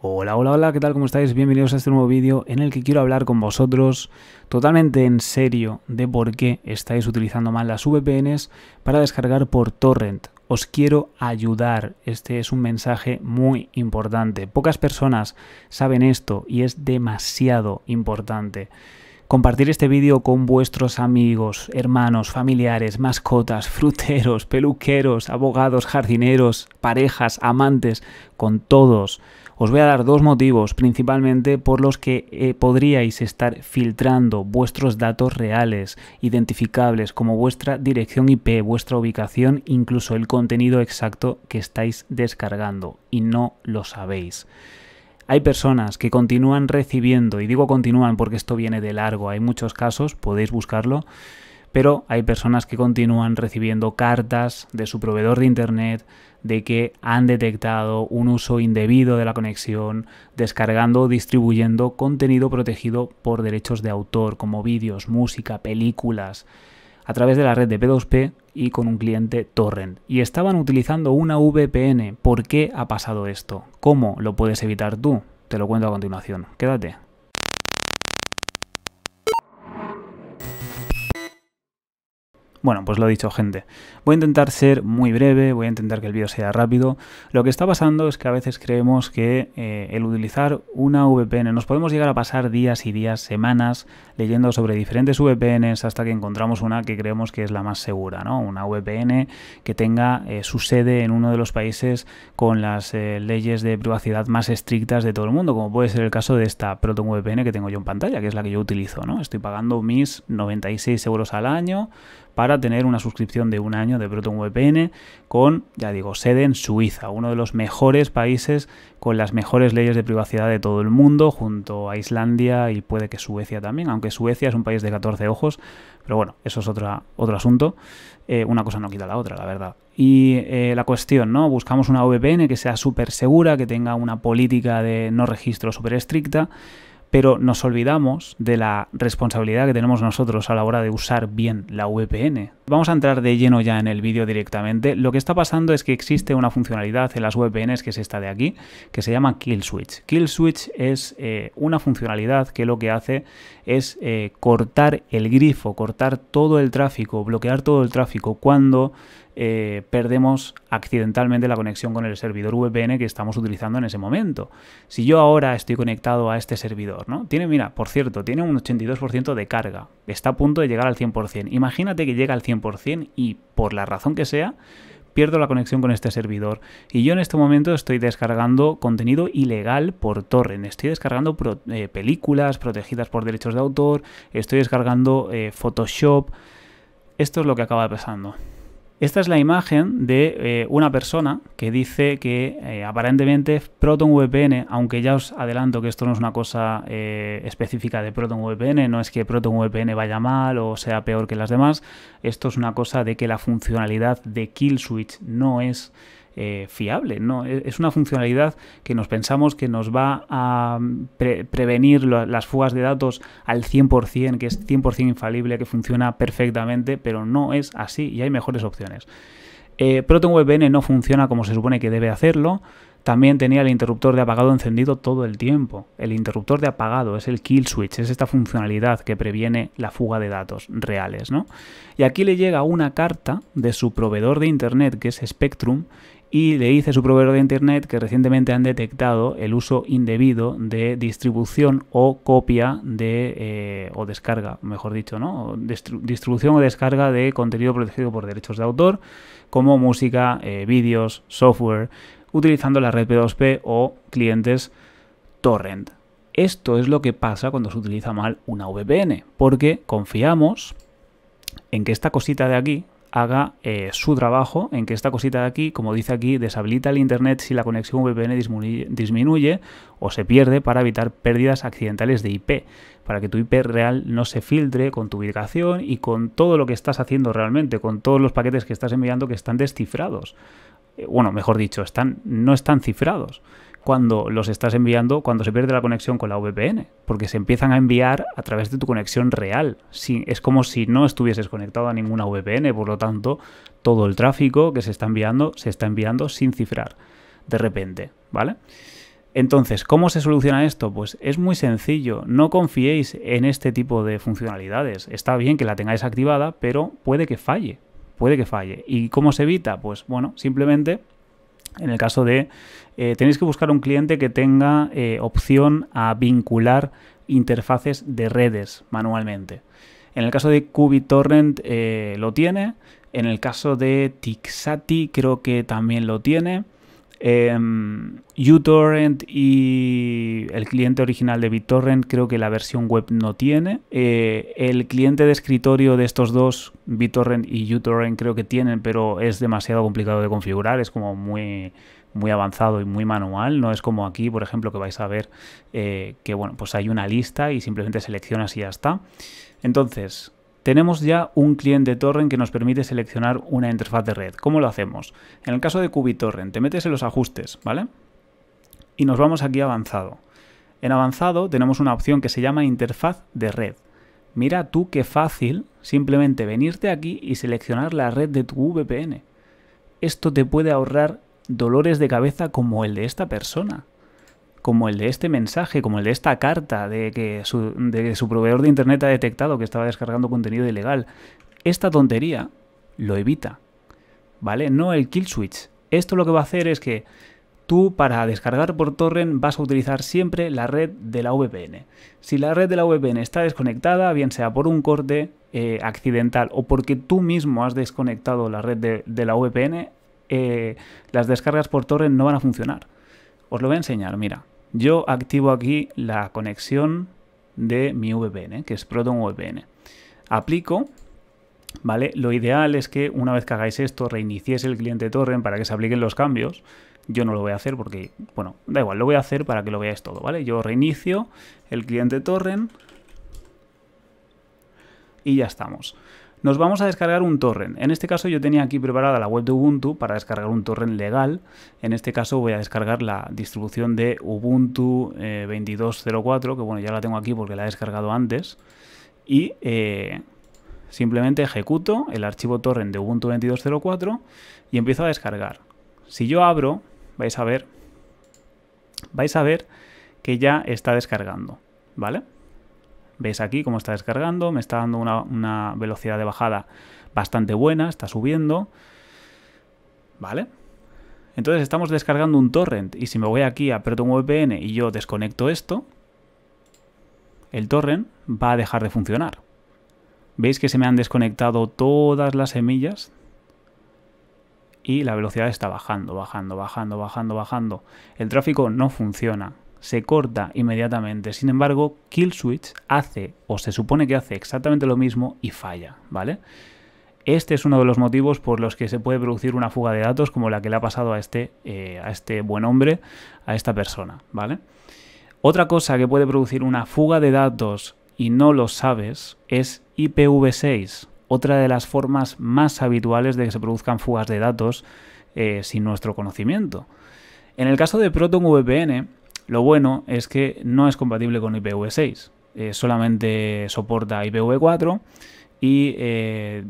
Hola, hola, hola, ¿qué tal? ¿Cómo estáis? Bienvenidos a este nuevo vídeo en el que quiero hablar con vosotros totalmente en serio de por qué estáis utilizando mal las VPNs para descargar por torrent. Os quiero ayudar. Este es un mensaje muy importante. Pocas personas saben esto y es demasiado importante. Compartir este vídeo con vuestros amigos, hermanos, familiares, mascotas, fruteros, peluqueros, abogados, jardineros, parejas, amantes, con todos os voy a dar dos motivos principalmente por los que eh, podríais estar filtrando vuestros datos reales, identificables como vuestra dirección IP, vuestra ubicación, incluso el contenido exacto que estáis descargando y no lo sabéis. Hay personas que continúan recibiendo, y digo continúan porque esto viene de largo, hay muchos casos, podéis buscarlo, pero hay personas que continúan recibiendo cartas de su proveedor de Internet de que han detectado un uso indebido de la conexión, descargando o distribuyendo contenido protegido por derechos de autor, como vídeos, música, películas, a través de la red de P2P y con un cliente torrent. Y estaban utilizando una VPN. ¿Por qué ha pasado esto? ¿Cómo lo puedes evitar tú? Te lo cuento a continuación. Quédate. Bueno, pues lo dicho gente, voy a intentar ser muy breve, voy a intentar que el vídeo sea rápido. Lo que está pasando es que a veces creemos que eh, el utilizar una VPN, nos podemos llegar a pasar días y días, semanas, leyendo sobre diferentes VPNs hasta que encontramos una que creemos que es la más segura, ¿no? Una VPN que tenga eh, su sede en uno de los países con las eh, leyes de privacidad más estrictas de todo el mundo, como puede ser el caso de esta Proton VPN que tengo yo en pantalla, que es la que yo utilizo, ¿no? Estoy pagando mis 96 euros al año para para tener una suscripción de un año de Proton VPN con, ya digo, sede en Suiza, uno de los mejores países con las mejores leyes de privacidad de todo el mundo, junto a Islandia y puede que Suecia también, aunque Suecia es un país de 14 ojos, pero bueno, eso es otro asunto. Eh, una cosa no quita la otra, la verdad. Y eh, la cuestión, ¿no? Buscamos una VPN que sea súper segura, que tenga una política de no registro súper estricta pero nos olvidamos de la responsabilidad que tenemos nosotros a la hora de usar bien la VPN. Vamos a entrar de lleno ya en el vídeo directamente. Lo que está pasando es que existe una funcionalidad en las VPNs, que es esta de aquí, que se llama Kill Switch. Kill Switch es eh, una funcionalidad que lo que hace es eh, cortar el grifo, cortar todo el tráfico, bloquear todo el tráfico cuando eh, perdemos accidentalmente la conexión con el servidor VPN que estamos utilizando en ese momento. Si yo ahora estoy conectado a este servidor, ¿no? Tiene, mira, por cierto, tiene un 82% de carga está a punto de llegar al 100%. Imagínate que llega al 100% y por la razón que sea, pierdo la conexión con este servidor. Y yo en este momento estoy descargando contenido ilegal por torrent. Estoy descargando eh, películas protegidas por derechos de autor. Estoy descargando eh, Photoshop. Esto es lo que acaba pasando. Esta es la imagen de eh, una persona que dice que eh, aparentemente ProtonVPN, aunque ya os adelanto que esto no es una cosa eh, específica de ProtonVPN, no es que ProtonVPN vaya mal o sea peor que las demás, esto es una cosa de que la funcionalidad de Kill Switch no es eh, fiable. ¿no? E, es una funcionalidad que nos pensamos que nos va a mm, prevenir las fugas de datos al 100%, que es 100% infalible, que funciona perfectamente, pero no es así y hay mejores opciones. Eh, ProtonWebN no funciona como se supone que debe hacerlo. También tenía el interruptor de apagado encendido todo el tiempo. El interruptor de apagado es el kill switch, es esta funcionalidad que previene la fuga de datos reales, ¿no? Y aquí le llega una carta de su proveedor de internet que es Spectrum y le dice su proveedor de Internet que recientemente han detectado el uso indebido de distribución o copia de, eh, o descarga, mejor dicho, ¿no? distribución o descarga de contenido protegido por derechos de autor, como música, eh, vídeos, software, utilizando la red P2P o clientes torrent. Esto es lo que pasa cuando se utiliza mal una VPN, porque confiamos en que esta cosita de aquí, haga eh, su trabajo en que esta cosita de aquí, como dice aquí, deshabilita el Internet si la conexión VPN disminuye, o se pierde para evitar pérdidas accidentales de IP, para que tu IP real no se filtre con tu ubicación y con todo lo que estás haciendo realmente, con todos los paquetes que estás enviando que están descifrados. Eh, bueno, mejor dicho, están, no están cifrados cuando los estás enviando cuando se pierde la conexión con la VPN, porque se empiezan a enviar a través de tu conexión real. es como si no estuvieses conectado a ninguna VPN, por lo tanto, todo el tráfico que se está enviando se está enviando sin cifrar, de repente, ¿vale? Entonces, ¿cómo se soluciona esto? Pues es muy sencillo, no confiéis en este tipo de funcionalidades. Está bien que la tengáis activada, pero puede que falle, puede que falle. ¿Y cómo se evita? Pues bueno, simplemente en el caso de, eh, tenéis que buscar un cliente que tenga eh, opción a vincular interfaces de redes manualmente. En el caso de QBTorrent eh, lo tiene. En el caso de Tixati creo que también lo tiene. Eh, uTorrent y el cliente original de BitTorrent creo que la versión web no tiene. Eh, el cliente de escritorio de estos dos, BitTorrent y uTorrent, creo que tienen, pero es demasiado complicado de configurar, es como muy muy avanzado y muy manual, no es como aquí, por ejemplo, que vais a ver eh, que bueno, pues hay una lista y simplemente seleccionas y ya está. Entonces, tenemos ya un cliente torrent que nos permite seleccionar una interfaz de red. ¿Cómo lo hacemos? En el caso de QBTorrent, te metes en los ajustes, ¿vale? Y nos vamos aquí a avanzado. En avanzado tenemos una opción que se llama interfaz de red. Mira tú qué fácil simplemente venirte aquí y seleccionar la red de tu VPN. Esto te puede ahorrar dolores de cabeza como el de esta persona como el de este mensaje, como el de esta carta de que su, proveedor de Internet ha detectado que estaba descargando contenido ilegal, esta tontería lo evita. ¿Vale? No el kill switch. Esto lo que va a hacer es que tú para descargar por torrent vas a utilizar siempre la red de la VPN. Si la red de la VPN está desconectada, bien sea por un corte eh, accidental o porque tú mismo has desconectado la red de, la VPN, eh, las descargas por torrent no van a funcionar. Os lo voy a enseñar, mira yo activo aquí la conexión de mi VPN, que es Proton VPN. Aplico, ¿vale? Lo ideal es que una vez que hagáis esto, reiniciéis el cliente torrent para que se apliquen los cambios. Yo no lo voy a hacer porque, bueno, da igual, lo voy a hacer para que lo veáis todo, ¿vale? Yo reinicio el cliente torrent y ya estamos nos vamos a descargar un torrent. En este caso yo tenía aquí preparada la web de Ubuntu para descargar un torrent legal. En este caso voy a descargar la distribución de Ubuntu eh, 22.04, que bueno, ya la tengo aquí porque la he descargado antes. Y eh, simplemente ejecuto el archivo torrent de Ubuntu 22.04 y empiezo a descargar. Si yo abro, vais a ver, vais a ver que ya está descargando, ¿vale? Veis aquí cómo está descargando, me está dando una, velocidad de bajada bastante buena, está subiendo. ¿Vale? Entonces estamos descargando un torrent y si me voy aquí a vpn y yo desconecto esto, el torrent va a dejar de funcionar. Veis que se me han desconectado todas las semillas y la velocidad está bajando, bajando, bajando, bajando, bajando. El tráfico no funciona se corta inmediatamente. Sin embargo, Kill Switch hace o se supone que hace exactamente lo mismo y falla, ¿vale? Este es uno de los motivos por los que se puede producir una fuga de datos como la que le ha pasado a este, eh, a este buen hombre, a esta persona, ¿vale? Otra cosa que puede producir una fuga de datos y no lo sabes es IPv6, otra de las formas más habituales de que se produzcan fugas de datos eh, sin nuestro conocimiento. En el caso de VPN lo bueno es que no es compatible con IPv6, eh, solamente soporta IPv4 y eh,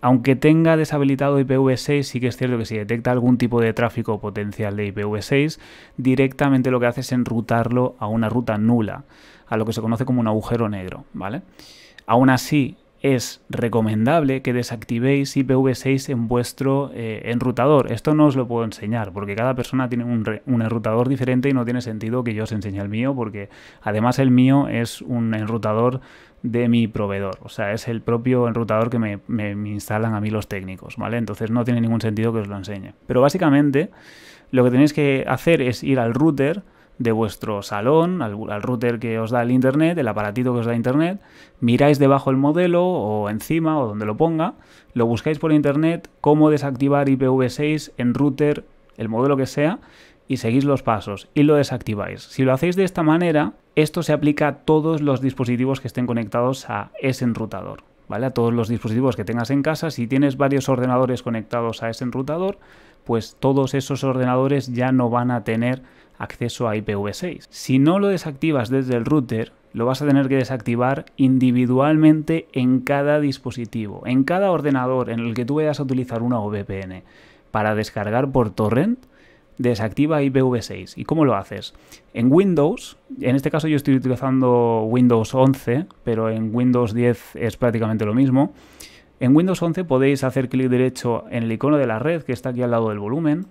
aunque tenga deshabilitado IPv6, sí que es cierto que si detecta algún tipo de tráfico potencial de IPv6, directamente lo que hace es enrutarlo a una ruta nula, a lo que se conoce como un agujero negro, ¿vale? Aún así, es recomendable que desactivéis IPv6 en vuestro eh, enrutador. Esto no os lo puedo enseñar porque cada persona tiene un, enrutador diferente y no tiene sentido que yo os enseñe el mío porque además el mío es un enrutador de mi proveedor, o sea, es el propio enrutador que me, me instalan a mí los técnicos, ¿vale? Entonces no tiene ningún sentido que os lo enseñe. Pero básicamente lo que tenéis que hacer es ir al router, de vuestro salón, al, router que os da el internet, el aparatito que os da internet, miráis debajo el modelo o encima o donde lo ponga, lo buscáis por internet, cómo desactivar IPv6 en router, el modelo que sea, y seguís los pasos y lo desactiváis. Si lo hacéis de esta manera, esto se aplica a todos los dispositivos que estén conectados a ese enrutador. ¿Vale? A todos los dispositivos que tengas en casa, si tienes varios ordenadores conectados a ese enrutador, pues todos esos ordenadores ya no van a tener acceso a IPv6. Si no lo desactivas desde el router, lo vas a tener que desactivar individualmente en cada dispositivo, en cada ordenador en el que tú vayas a utilizar una VPN. Para descargar por torrent, desactiva IPv6. ¿Y cómo lo haces? En Windows, en este caso yo estoy utilizando Windows 11, pero en Windows 10 es prácticamente lo mismo. En Windows 11 podéis hacer clic derecho en el icono de la red que está aquí al lado del volumen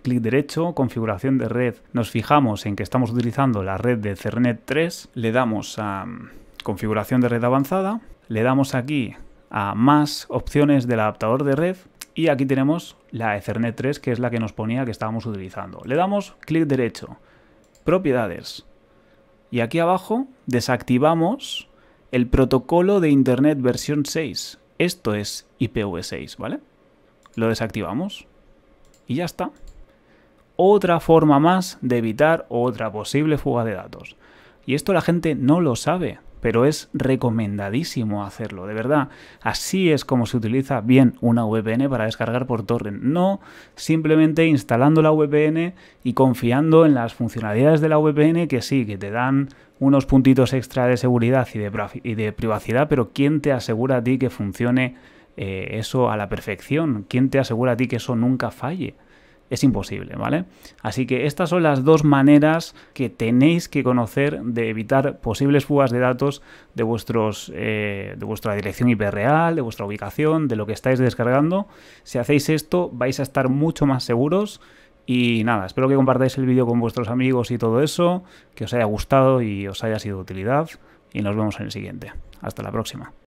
clic derecho, configuración de red, nos fijamos en que estamos utilizando la red de Ethernet 3, le damos a mm, configuración de red avanzada, le damos aquí a más opciones del adaptador de red y aquí tenemos la Ethernet 3 que es la que nos ponía que estábamos utilizando. Le damos clic derecho, propiedades y aquí abajo desactivamos el protocolo de Internet versión 6. Esto es IPv6, ¿vale? Lo desactivamos y ya está otra forma más de evitar otra posible fuga de datos. Y esto la gente no lo sabe, pero es recomendadísimo hacerlo, de verdad. Así es como se utiliza bien una VPN para descargar por torrent, no simplemente instalando la VPN y confiando en las funcionalidades de la VPN que sí, que te dan unos puntitos extra de seguridad y de, privacidad, pero ¿quién te asegura a ti que funcione eh, eso a la perfección? ¿Quién te asegura a ti que eso nunca falle? es imposible, ¿vale? Así que estas son las dos maneras que tenéis que conocer de evitar posibles fugas de datos de, vuestros, eh, de vuestra dirección IP real, de vuestra ubicación, de lo que estáis descargando. Si hacéis esto vais a estar mucho más seguros. Y nada, espero que compartáis el vídeo con vuestros amigos y todo eso, que os haya gustado y os haya sido de utilidad. Y nos vemos en el siguiente. Hasta la próxima.